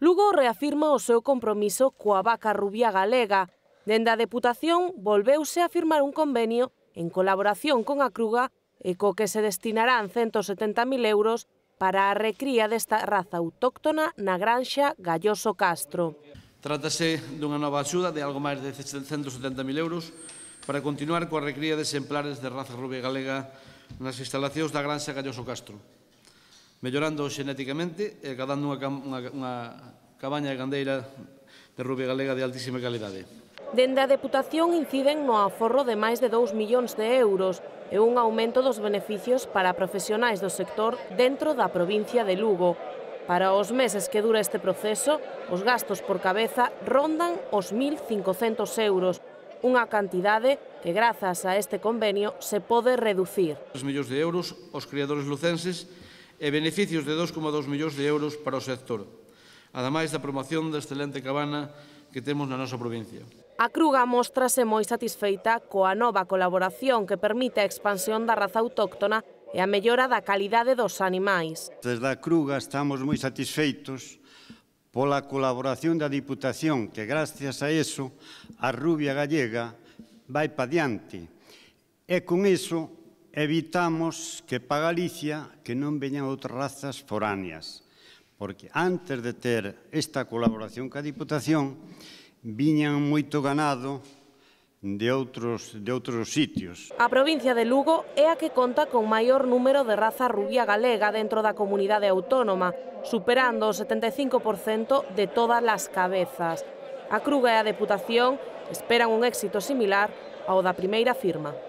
Lugo reafirma o seu compromiso coa vaca rubia galega. Dende a Deputación volveuse a firmar un convenio en colaboración con a Cruga e co que se destinarán 170.000 euros para a recría desta raza autóctona na granxa Galloso Castro. Trátase dunha nova axuda de algo máis de 170.000 euros para continuar coa recría de exemplares de raza rubia galega nas instalacións da granxa Galloso Castro mellorando xenéticamente e acadando unha, unha, unha cabaña gandeira de rubia galega de altísima calidade. Dende a Deputación inciden no aforro de máis de 2 millóns de euros e un aumento dos beneficios para profesionais do sector dentro da provincia de Lugo. Para os meses que dura este proceso, os gastos por cabeza rondan os 1.500 euros, unha cantidade que grazas a este convenio se pode reducir. Os millóns de euros os criadores lucenses e beneficios de 2,2 millóns de euros para o sector, ademais da promoción da excelente cabana que temos na nosa provincia. A Cruga mostrase moi satisfeita coa nova colaboración que permite a expansión da raza autóctona e a mellora da calidade dos animais. Desde a Cruga estamos moi satisfeitos pola colaboración da Diputación, que gracias a eso a rubia gallega vai pa diante. E con iso evitamos que para Galicia que non veñan outras razas foráneas, porque antes de ter esta colaboración ca Diputación, viñan moito ganado de outros, de outros sitios. A provincia de Lugo é a que conta con maior número de raza rubia galega dentro da comunidade autónoma, superando o 75% de todas as cabezas. A Cruga e a Deputación esperan un éxito similar ao da primeira firma.